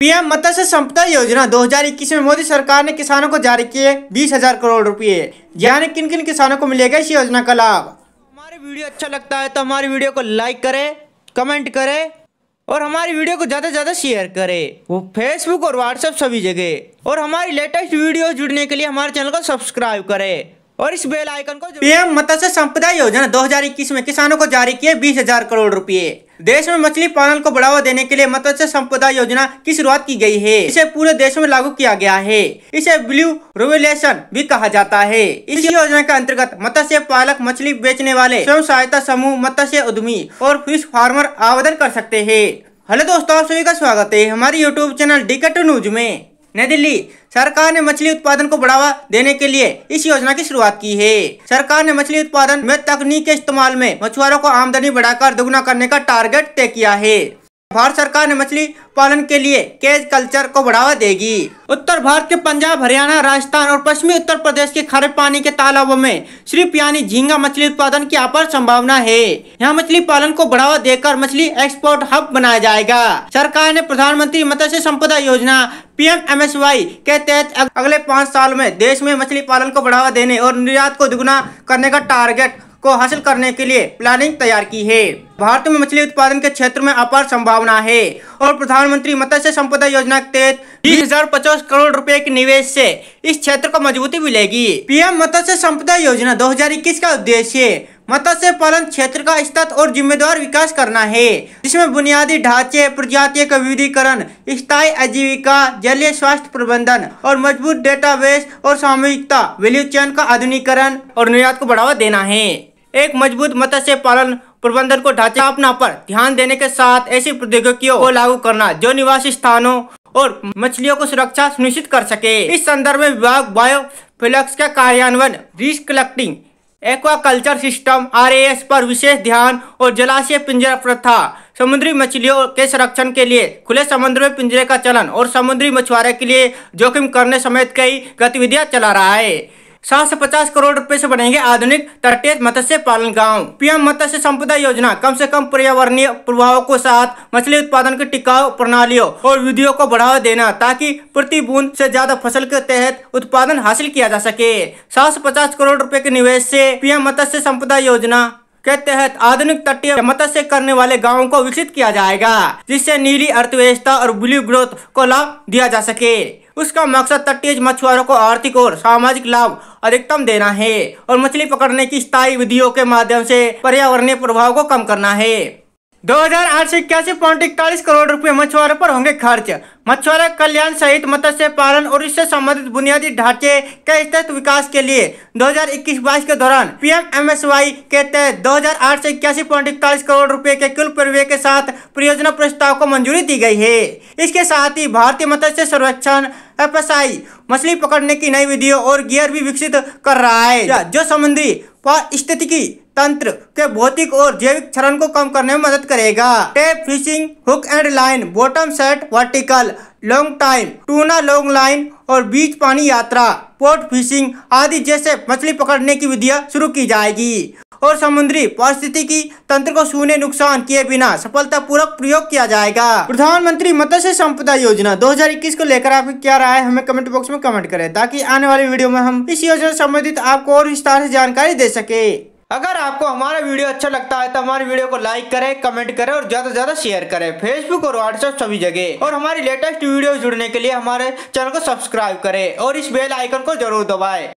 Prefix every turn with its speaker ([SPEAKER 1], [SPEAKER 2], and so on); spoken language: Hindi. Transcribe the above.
[SPEAKER 1] पीएम मत्स्य संपदा योजना 2021 में मोदी सरकार ने किसानों को जारी किए बीस हजार करोड़ रुपए यानी किन किन किसानों को मिलेगा इस योजना का लाभ हमारे वीडियो अच्छा लगता है तो हमारे वीडियो को लाइक करें कमेंट करें और हमारी वीडियो को ज़्यादा से ज़्यादा शेयर करें वो फेसबुक और व्हाट्सएप सभी जगह और हमारी लेटेस्ट वीडियो जुड़ने के लिए हमारे चैनल को सब्सक्राइब करें और इस बेल आइकन को पीएम मत्स्य संपदा योजना 2021 में किसानों को जारी किए बीस हजार करोड़ रुपए देश में मछली पालन को बढ़ावा देने के लिए मत्स्य संपदा योजना की शुरुआत की गई है इसे पूरे देश में लागू किया गया है इसे ब्लू रेवलेशन भी कहा जाता है इस योजना के अंतर्गत मत्स्य पालक मछली बेचने वाले स्वयं सहायता समूह मत्स्य उद्यमी और फिश फार्मर आवेदन कर सकते हैं हेलो दोस्तों आप सभी का स्वागत है हमारे यूट्यूब चैनल डिकेट न्यूज में नई दिल्ली सरकार ने मछली उत्पादन को बढ़ावा देने के लिए इस योजना की शुरुआत की है सरकार ने मछली उत्पादन में तकनीक के इस्तेमाल में मछुआरों को आमदनी बढ़ाकर दोगुना करने का टारगेट तय किया है भारत सरकार ने मछली पालन के लिए केज कल्चर को बढ़ावा देगी उत्तर भारत के पंजाब हरियाणा राजस्थान और पश्चिमी उत्तर प्रदेश के खारे पानी के तालाबों में सिर्फ यानी झींगा मछली उत्पादन की अपार संभावना है यहाँ मछली पालन को बढ़ावा देकर मछली एक्सपोर्ट हब बनाया जाएगा सरकार ने प्रधानमंत्री मत्स्य संपदा योजना पी एमएसवाई के तहत अगले पाँच साल में देश में मछली पालन को बढ़ावा देने और निर्यात को दुगुना करने का टारगेट को हासिल करने के लिए प्लानिंग तैयार की है भारत में मछली उत्पादन के क्षेत्र में अपार संभावना है और प्रधानमंत्री मत्स्य संपदा योजना के तहत बीस हजार पचास करोड़ रुपए के निवेश से इस क्षेत्र को मजबूती मिलेगी पीएम मत्स्य संपदा योजना 2021 का उद्देश्य मत्स्य पालन क्षेत्र का स्थित और जिम्मेदार विकास करना है जिसमें बुनियादी ढांचे प्रजातियों का विविधीकरण स्थायी आजीविका जलीय स्वास्थ्य प्रबंधन और मजबूत डेटाबेस और सामूहिकता वैल्यू चैन का आधुनिकरण और निर्यात को बढ़ावा देना है एक मजबूत मत्स्य पालन प्रबंधन को ढांचा अपना पर ध्यान देने के साथ ऐसी प्रौद्योगिकियों को लागू करना जो निवासी स्थानों और मछलियों को सुरक्षा सुनिश्चित कर सके इस संदर्भ में विभाग बायोफिलक्स का कार्यान्वयन रिस्क कलेक्टिंग एक्वाकल्चर सिस्टम आर पर विशेष ध्यान और जलाशय पिंजरा प्रथा समुद्री मछलियों के संरक्षण के लिए खुले समुद्र में पिंजरे का चलन और समुद्री मछुआरे के लिए जोखिम करने समेत कई गतिविधियां चला रहा है 750 करोड़ रुपए से बनेंगे आधुनिक तटीय मत्स्य पालन गांव पीएम मत्स्य संपदा योजना कम से कम पर्यावरणीय प्रभावों के साथ मछली उत्पादन के टिकाऊ प्रणालियों और विधियों को बढ़ावा देना ताकि प्रति बूंद से ज्यादा फसल के तहत उत्पादन हासिल किया जा सके 750 करोड़ रुपए के निवेश से पीएम मत्स्य संपदा योजना के तहत आधुनिक तटीय मत्स्य करने वाले गाँव को विकसित किया जाएगा जिससे नीली अर्थव्यवस्था और ब्लू ग्रोथ को लाभ दिया जा सके उसका मकसद तटीय मछुआरों को आर्थिक और सामाजिक लाभ अधिकतम देना है और मछली पकड़ने की स्थायी विधियों के माध्यम से पर्यावरणीय प्रभाव को कम करना है दो हजार आठ सौ इक्यासी पॉइंट इकतालीस करोड़ रुपए मछुआरों पर होंगे खर्च मछुआरा कल्याण सहित मत्स्य पालन और इससे संबंधित बुनियादी ढांचे के स्थित विकास के लिए 2021-22 के दौरान वाई के तहत दो हजार आठ सौ इक्यासी पॉइंट इकतालीस करोड़ रुपए के कुल प्रव्यय के साथ परियोजना प्रस्ताव को मंजूरी दी गई है इसके साथ ही भारतीय मत्स्य संरक्षण एफएसआई मछली पकड़ने की नई विधियों और गियर भी विकसित कर रहा है जो समुद्री पारिस्थितिकी तंत्र के भौतिक और जैविक क्षरण को कम करने में मदद करेगा trap fishing hook and line bottom set vertical long time tuna long line और बीच पानी यात्रा पोर्ट फिशिंग आदि जैसे मछली पकड़ने की विधियां शुरू की जाएगी और समुद्री पारिस्थितिकी तंत्र को सुने नुकसान किए बिना सफलतापूर्वक प्रयोग किया जाएगा प्रधानमंत्री मत्स्य संपदा योजना 2021 को लेकर आप क्या राय हमें कमेंट बॉक्स में कमेंट करें ताकि आने वाली वीडियो में हम इस योजना संबंधित आपको और विस्तार से जानकारी दे सके अगर आपको हमारा वीडियो अच्छा लगता है तो हमारे वीडियो को लाइक करें कमेंट करें और ज़्यादा से ज़्यादा शेयर करें फेसबुक और व्हाट्सएप सभी जगह और हमारी लेटेस्ट वीडियो जुड़ने के लिए हमारे चैनल को सब्सक्राइब करें और इस बेल आइकन को जरूर दबाएं